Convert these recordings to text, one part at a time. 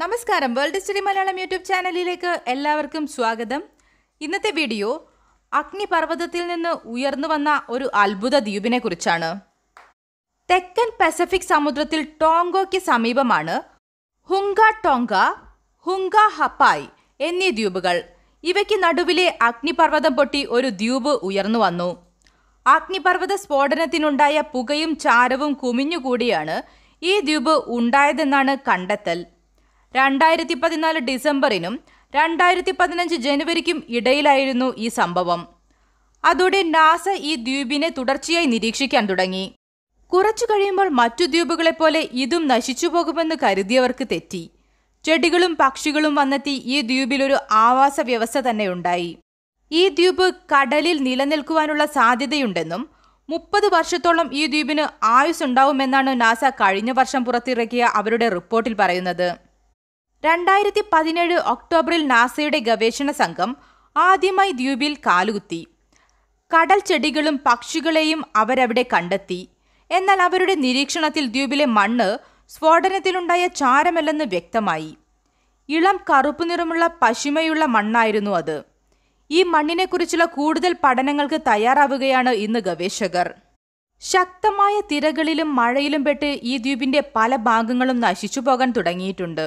നമസ്കാരം world study Malayalam YouTube ചാനലിലേക്ക് എല്ലാവർക്കും സ്വാഗതം ഇന്നത്തെ വീഡിയോ അഗ്നിപർവ്വതത്തിൽ നിന്ന് ഉയർന്നു വന്ന ഒരു അത്ഭുത ദ്വീപിനെ കുറിച്ചാണ് തെക്കൻ പസഫിക് സമുദ്രത്തിൽ ടോങ്കോയ്ക്ക് സമീപമാണ് ഹുങ്ക ടോങ്ക ഹുങ്ക ഹപ്പായ് എന്നീ ദ്വീപുകൾ ഇവയ്ക്ക് നടുവിലെ അഗ്നിപർവ്വതം പൊട്ടി ഒരു ദ്വീപ് ഉയർന്നു വന്നു അഗ്നിപർവ്വത സ്ഫോടനത്തിനുണ്ടായ പുകയും ചാരവും കുമിഞ്ഞുകൂടിയാണ് ഈ ദ്വീപ് ഉണ്ടായതെന്നാണ് കണ്ടെത്തൽ രണ്ടായിരത്തി പതിനാല് ഡിസംബറിനും രണ്ടായിരത്തി പതിനഞ്ച് ജനുവരിക്കും ഇടയിലായിരുന്നു ഈ സംഭവം അതോടെ നാസ ഈ ദ്വീപിനെ തുടർച്ചയായി നിരീക്ഷിക്കാൻ തുടങ്ങി കുറച്ചു കഴിയുമ്പോൾ മറ്റു ദ്വീപുകളെ പോലെ ഇതും നശിച്ചു പോകുമെന്ന് കരുതിയവർക്ക് തെറ്റി ചെടികളും പക്ഷികളും വന്നെത്തി ഈ ദ്വീപിലൊരു ആവാസ വ്യവസ്ഥ തന്നെ ഉണ്ടായി ഈ ദ്വീപ് കടലിൽ നിലനിൽക്കുവാനുള്ള സാധ്യതയുണ്ടെന്നും മുപ്പത് വർഷത്തോളം ഈ ദ്വീപിന് ആയുസ് ഉണ്ടാവുമെന്നാണ് നാസ കഴിഞ്ഞ വർഷം പുറത്തിറക്കിയ അവരുടെ റിപ്പോർട്ടിൽ പറയുന്നത് രണ്ടായിരത്തി പതിനേഴ് ഒക്ടോബറിൽ നാസയുടെ ഗവേഷണ സംഘം ആദ്യമായി ദ്വീപിൽ കാലുകുത്തി കടൽ ചെടികളും പക്ഷികളെയും അവരവിടെ കണ്ടെത്തി എന്നാൽ അവരുടെ നിരീക്ഷണത്തിൽ ദ്വീപിലെ മണ്ണ് സ്ഫോടനത്തിലുണ്ടായ ചാരമല്ലെന്ന് വ്യക്തമായി ഇളം കറുപ്പ് നിറമുള്ള പശിമയുള്ള മണ്ണായിരുന്നു അത് ഈ മണ്ണിനെക്കുറിച്ചുള്ള കൂടുതൽ പഠനങ്ങൾക്ക് തയ്യാറാവുകയാണ് ഇന്ന് ഗവേഷകർ ശക്തമായ തിരകളിലും മഴയിലും പെട്ട് ഈ ദ്വീപിന്റെ പല ഭാഗങ്ങളും നശിച്ചു പോകാൻ തുടങ്ങിയിട്ടുണ്ട്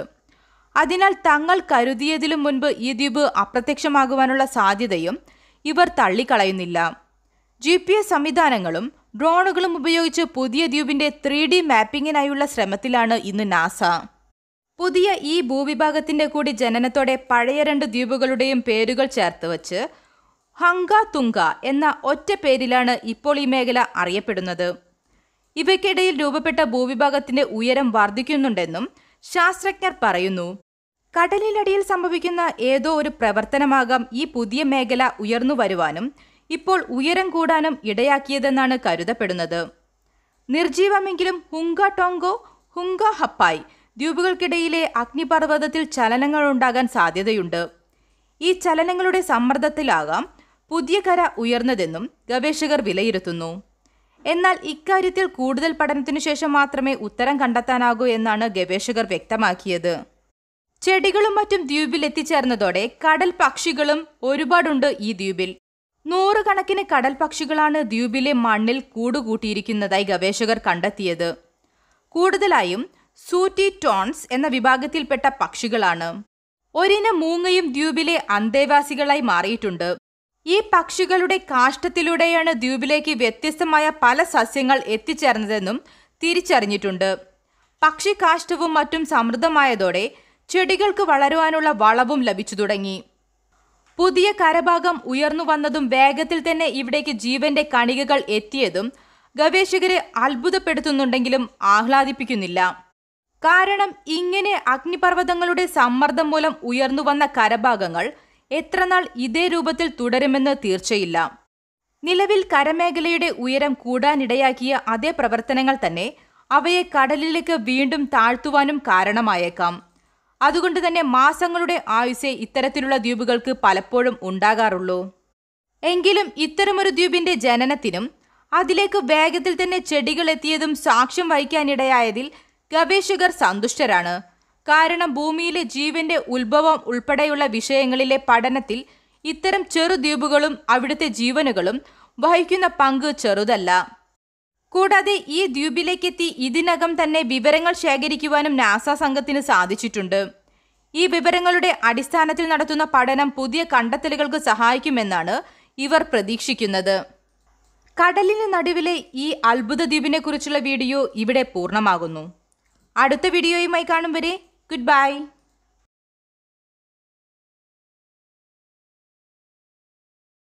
അതിനാൽ തങ്ങൾ കരുതിയതിലും മുൻപ് ഈ ദ്വീപ് അപ്രത്യക്ഷമാകുവാനുള്ള സാധ്യതയും ഇവർ തള്ളിക്കളയുന്നില്ല ജി പി എസ് സംവിധാനങ്ങളും ഡ്രോണുകളും ഉപയോഗിച്ച് പുതിയ ദ്വീപിന്റെ ത്രീ ഡി മാപ്പിങ്ങിനായുള്ള ശ്രമത്തിലാണ് ഇന്ന് നാസ പുതിയ ഈ ഭൂവിഭാഗത്തിന്റെ കൂടി ജനനത്തോടെ പഴയ രണ്ട് ദ്വീപുകളുടെയും പേരുകൾ ചേർത്ത് വച്ച് ഹങ്ക തുങ്ക എന്ന ഒറ്റ പേരിലാണ് ഇപ്പോൾ ഈ മേഖല അറിയപ്പെടുന്നത് ഇവയ്ക്കിടയിൽ രൂപപ്പെട്ട ഭൂവിഭാഗത്തിന്റെ ഉയരം വർദ്ധിക്കുന്നുണ്ടെന്നും ശാസ്ത്രജ്ഞർ പറയുന്നു കടലിനടിയിൽ സംഭവിക്കുന്ന ഏതോ ഒരു പ്രവർത്തനമാകാം ഈ പുതിയ മേഖല ഉയർന്നു വരുവാനും ഇപ്പോൾ ഉയരം കൂടാനും ഇടയാക്കിയതെന്നാണ് കരുതപ്പെടുന്നത് നിർജീവമെങ്കിലും ഹുങ്ക ടോങ്കോ ഹുങ്ക ഹപ്പായ് ദ്വീപുകൾക്കിടയിലെ അഗ്നിപർവ്വതത്തിൽ ചലനങ്ങൾ ഉണ്ടാകാൻ സാധ്യതയുണ്ട് ഈ ചലനങ്ങളുടെ സമ്മർദ്ദത്തിലാകാം പുതിയ കര ഉയർന്നതെന്നും ഗവേഷകർ വിലയിരുത്തുന്നു എന്നാൽ ഇക്കാര്യത്തിൽ കൂടുതൽ പഠനത്തിനു ശേഷം മാത്രമേ ഉത്തരം കണ്ടെത്താനാകൂ എന്നാണ് ഗവേഷകർ വ്യക്തമാക്കിയത് ചെടികളും മറ്റും ദ്വീപിൽ എത്തിച്ചേർന്നതോടെ കടൽ പക്ഷികളും ഒരുപാടുണ്ട് ഈ ദ്വീപിൽ നൂറുകണക്കിന് കടൽ പക്ഷികളാണ് ദ്വീപിലെ മണ്ണിൽ കൂടുകൂട്ടിയിരിക്കുന്നതായി ഗവേഷകർ കണ്ടെത്തിയത് കൂടുതലായും സൂറ്റി ടോൺസ് എന്ന വിഭാഗത്തിൽപ്പെട്ട പക്ഷികളാണ് ഒരിനം മൂങ്ങയും ദ്വീപിലെ അന്തേവാസികളായി മാറിയിട്ടുണ്ട് ഈ പക്ഷികളുടെ കാഷ്ടത്തിലൂടെയാണ് ദ്വീപിലേക്ക് വ്യത്യസ്തമായ പല സസ്യങ്ങൾ എത്തിച്ചേർന്നതെന്നും തിരിച്ചറിഞ്ഞിട്ടുണ്ട് പക്ഷി കാഷ്ടവും മറ്റും സമൃദ്ധമായതോടെ ചെടികൾക്ക് വളരുവാനുള്ള വളവും ലഭിച്ചു തുടങ്ങി പുതിയ കരഭാഗം ഉയർന്നു വന്നതും വേഗത്തിൽ തന്നെ ഇവിടേക്ക് ജീവന്റെ കണികകൾ എത്തിയതും ഗവേഷകരെ അത്ഭുതപ്പെടുത്തുന്നുണ്ടെങ്കിലും ആഹ്ലാദിപ്പിക്കുന്നില്ല കാരണം ഇങ്ങനെ അഗ്നിപർവ്വതങ്ങളുടെ സമ്മർദ്ദം മൂലം ഉയർന്നു വന്ന കരഭാഗങ്ങൾ എത്രനാൾ ഇതേ രൂപത്തിൽ തുടരുമെന്ന് തീർച്ചയില്ല നിലവിൽ കരമേഖലയുടെ ഉയരം കൂടാനിടയാക്കിയ അതേ പ്രവർത്തനങ്ങൾ തന്നെ അവയെ കടലിലേക്ക് വീണ്ടും താഴ്ത്തുവാനും കാരണമായേക്കാം അതുകൊണ്ട് തന്നെ മാസങ്ങളുടെ ആയുസേ ഇത്തരത്തിലുള്ള ദ്വീപുകൾക്ക് പലപ്പോഴും ഉണ്ടാകാറുള്ളൂ എങ്കിലും ഇത്തരമൊരു ദ്വീപിന്റെ ജനനത്തിനും അതിലേക്ക് വേഗത്തിൽ തന്നെ ചെടികൾ എത്തിയതും സാക്ഷ്യം വഹിക്കാനിടയായതിൽ ഗവേഷകർ സന്തുഷ്ടരാണ് കാരണം ഭൂമിയിലെ ജീവന്റെ ഉത്ഭവം ഉൾപ്പെടെയുള്ള വിഷയങ്ങളിലെ പഠനത്തിൽ ഇത്തരം ചെറുദ്വീപുകളും അവിടുത്തെ ജീവനുകളും വഹിക്കുന്ന പങ്ക് ചെറുതല്ല കൂടാതെ ഈ ദ്വീപിലേക്കെത്തി ഇതിനകം തന്നെ വിവരങ്ങൾ ശേഖരിക്കുവാനും നാസ സംഘത്തിന് സാധിച്ചിട്ടുണ്ട് ഈ വിവരങ്ങളുടെ അടിസ്ഥാനത്തിൽ നടത്തുന്ന പഠനം പുതിയ കണ്ടെത്തലുകൾക്ക് സഹായിക്കുമെന്നാണ് ഇവർ പ്രതീക്ഷിക്കുന്നത് കടലിന് നടുവിലെ ഈ അത്ഭുത ദ്വീപിനെ കുറിച്ചുള്ള വീഡിയോ ഇവിടെ പൂർണ്ണമാകുന്നു അടുത്ത വീഡിയോയുമായി കാണും വരെ ഗുഡ് ബൈ